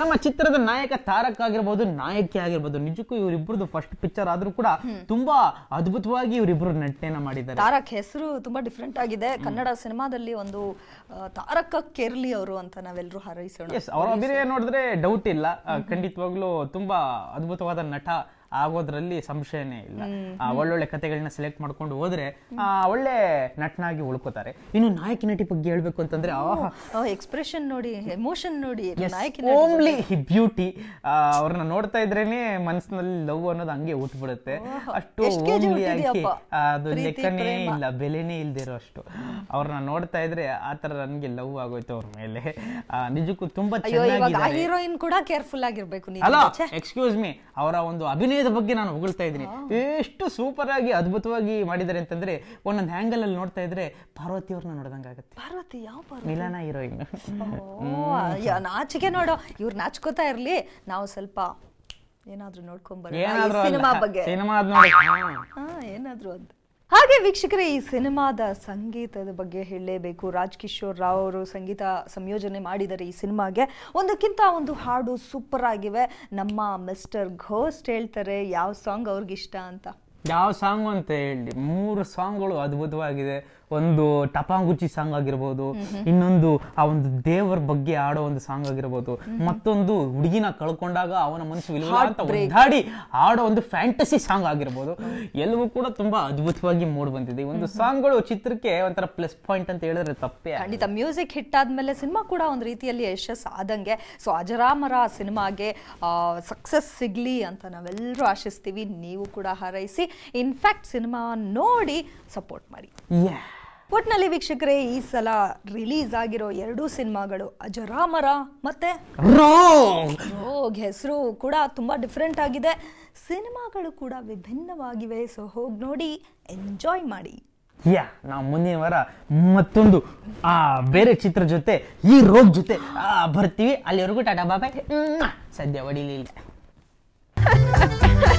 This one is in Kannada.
ನಮ್ಮ ಚಿತ್ರದ ನಾಯಕ ತಾರಕ್ ಆಗಿರ್ಬೋದು ನಾಯಕಿ ಆಗಿರ್ಬೋದು ನಿಜಕ್ಕೂ ಇವರಿಬ್ಬರದು ಫಸ್ಟ್ ಪಿಕ್ಚರ್ ಆದ್ರೂ ಕೂಡ ತುಂಬಾ ಅದ್ಭುತವಾಗಿ ಇವರಿಬ್ರು ನಟನೆಯನ್ನ ಮಾಡಿದ್ದಾರೆ ತಾರಕ್ ಹೆಸರು ತುಂಬಾ ಡಿಫ್ರೆಂಟ್ ಆಗಿದೆ ಕನ್ನಡ ಸಿನಿಮಾದಲ್ಲಿ ಒಂದು ತಾರಕ ಕೆರ್ಲಿ ಅವರು ಅಂತ ನಾವೆಲ್ಲರೂ ಹಾರೈಸೋಣ ಅವರ ಅಭಿನಯ ನೋಡಿದ್ರೆ ಡೌಟ್ ಇಲ್ಲ ಖಂಡಿತವಾಗ್ಲೂ ತುಂಬಾ ಅದ್ಭುತವಾದ ನಟ ಆಗೋದ್ರಲ್ಲಿ ಸಂಶಯನೇ ಇಲ್ಲ ಒಳ್ಳೊಳ್ಳೆ ಕಥೆಗಳನ್ನ ಸೆಲೆಕ್ಟ್ ಮಾಡ್ಕೊಂಡು ಹೋದ್ರೆ ಒಳ್ಳೆ ನಟನಾಗಿ ಉಳ್ಕೋತಾರೆ ಇನ್ನು ನಾಯಕಿ ನಟಿ ಬಗ್ಗೆ ಹೇಳ್ಬೇಕು ಅಂತಂದ್ರೆ ಎಕ್ಸ್ಪ್ರೆಷನ್ ನೋಡಿ ಎಮೋಷನ್ ನೋಡಿ ಓಮ್ಲಿ ಬ್ಯೂಟಿ ಅವ್ರನ್ನ ನೋಡ್ತಾ ಇದ್ರೇನೆ ಮನಸ್ಸಿನಲ್ಲಿ ಲವ್ ಅನ್ನೋದು ಹಂಗೆ ಬಿಡುತ್ತೆ ಅಷ್ಟು ಅದು ಲೆಕ್ಕನೇ ಇಲ್ಲ ಬೆಲೆನೇ ಇಲ್ದಿರೋ ಅಷ್ಟು ಅವ್ರನ್ನ ನೋಡ್ತಾ ಇದ್ರೆ ಆತರ ನನ್ಗೆ ಲವ್ ಆಗೋಯ್ತು ಅವ್ರ ಮೇಲೆ ನಿಜಕ್ಕೂ ತುಂಬಾ ಹೀರೋಯಿನ್ ಕೂಡ ಕೇರ್ಫುಲ್ ಆಗಿರ್ಬೇಕು ಎಕ್ಸ್ಕ್ಯೂಸ್ ಮೀ ಅವರ ಒಂದು ಅಭಿನಯ ವಿಷಯದ ಬಗ್ಗೆ ನಾನು ಹೊಗಳ್ತಾ ಇದ್ದೀನಿ ಎಷ್ಟು ಸೂಪರ್ ಆಗಿ ಅದ್ಭುತವಾಗಿ ಮಾಡಿದ್ದಾರೆ ಅಂತಂದ್ರೆ ಒಂದೊಂದು ಆ್ಯಂಗಲ್ ಅಲ್ಲಿ ನೋಡ್ತಾ ಇದ್ರೆ ಪಾರ್ವತಿ ಅವ್ರನ್ನ ನೋಡ್ದಂಗಾಗತ್ತೆ ಪಾರ್ವತಿ ಯಾವ ಮಿಲನ ಹೀರೋಯಿನ್ ನಾಚಿಕೆ ನೋಡೋ ಇವ್ರು ನಾಚ್ಕೋತಾ ಇರ್ಲಿ ನಾವು ಸ್ವಲ್ಪ ಏನಾದ್ರೂ ನೋಡ್ಕೊಂಡ್ ಸಿನಿಮಾ ಬಗ್ಗೆ ಏನಾದ್ರೂ ಅಂತ ಹಾಗೆ ವೀಕ್ಷಕರೇ ಈ ಸಿನಿಮಾದ ಸಂಗೀತದ ಬಗ್ಗೆ ಹೇಳಲೇಬೇಕು ರಾಜ್ ಕಿಶೋರ್ ರಾವ್ ಅವರು ಸಂಗೀತ ಸಂಯೋಜನೆ ಮಾಡಿದ್ದಾರೆ ಈ ಸಿನಿಮಾಗೆ ಒಂದಕ್ಕಿಂತ ಒಂದು ಹಾಡು ಸೂಪರ್ ಆಗಿವೆ ನಮ್ಮ ಮಿಸ್ಟರ್ ಘೋಸ್ಟ್ ಹೇಳ್ತಾರೆ ಯಾವ ಸಾಂಗ್ ಅವ್ರಿಗಿಷ್ಟ ಅಂತ ಯಾವ ಸಾಂಗ್ ಅಂತ ಹೇಳಿ ಮೂರು ಸಾಂಗ್ಗಳು ಅದ್ಭುತವಾಗಿದೆ ಒಂದು ಟಪಾಂಗುಚಿ ಸಾಂಗ್ ಆಗಿರ್ಬೋದು ಇನ್ನೊಂದು ಆ ಒಂದು ದೇವರ ಬಗ್ಗೆ ಆಡೋ ಒಂದು ಸಾಂಗ್ ಆಗಿರ್ಬೋದು ಮತ್ತೊಂದು ಹುಡುಗಿನ ಕಳ್ಕೊಂಡಾಗ ಅವನ ಮನಸ್ಸು ಒದ್ದಾಡಿ ಆಡೋ ಒಂದು ಫ್ಯಾಂಟಸಿ ಸಾಂಗ್ ಆಗಿರ್ಬೋದು ಎಲ್ಲವೂ ಕೂಡ ತುಂಬಾ ಅದ್ಭುತವಾಗಿ ಮೂಡ್ ಬಂದಿದೆ ಒಂದು ಸಾಂಗ್ಗಳು ಚಿತ್ರಕ್ಕೆ ಒಂಥರ ಪ್ಲಸ್ ಪಾಯಿಂಟ್ ಅಂತ ಹೇಳಿದ್ರೆ ತಪ್ಪೇ ಖಂಡಿತ ಮ್ಯೂಸಿಕ್ ಹಿಟ್ ಆದ್ಮೇಲೆ ಸಿನಿಮಾ ಕೂಡ ಒಂದು ರೀತಿಯಲ್ಲಿ ಯಶಸ್ ಆದಂಗೆ ಸೊ ಅಜರಾಮರ ಸಿನಿಮಾಗೆ ಸಕ್ಸಸ್ ಸಿಗ್ಲಿ ಅಂತ ನಾವೆಲ್ಲರೂ ಆಶಿಸ್ತೀವಿ ನೀವು ಕೂಡ ಹಾರೈಸಿ ಇನ್ಫ್ಯಾಕ್ಟ್ ಸಿನಿಮಾ ನೋಡಿ ಸಪೋರ್ಟ್ ಮಾಡಿ ಒಟ್ನಲ್ಲಿ ವೀಕ್ಷಕರೇ ಈ ಸಲ ರಿಲೀಸ್ ಆಗಿರೋ ಎರಡು ಸಿನಿಮಾಗಳು ಅಜರಾಮರ ಮತ್ತೆ ಹೆಸರು ಕೂಡ ತುಂಬಾ ಡಿಫ್ರೆಂಟ್ ಆಗಿದೆ ಸಿನಿಮಾಗಳು ಕೂಡ ವಿಭಿನ್ನವಾಗಿವೆ ಸೊ ಹೋಗಿ ನೋಡಿ ಎಂಜಾಯ್ ಮಾಡಿ ಯಾ ನಾವು ಮುಂದಿನ ವಾರ ಮತ್ತೊಂದು ಆ ಬೇರೆ ಚಿತ್ರ ಜೊತೆ ಈ ರೋಗ್ ಜೊತೆ ಬರ್ತೀವಿ ಅಲ್ಲಿವರೆಗೂ ಟಾಟಾ ಬಾಬಾ ಸದ್ಯ ಹೊಡಿಲಿಲ್ಲ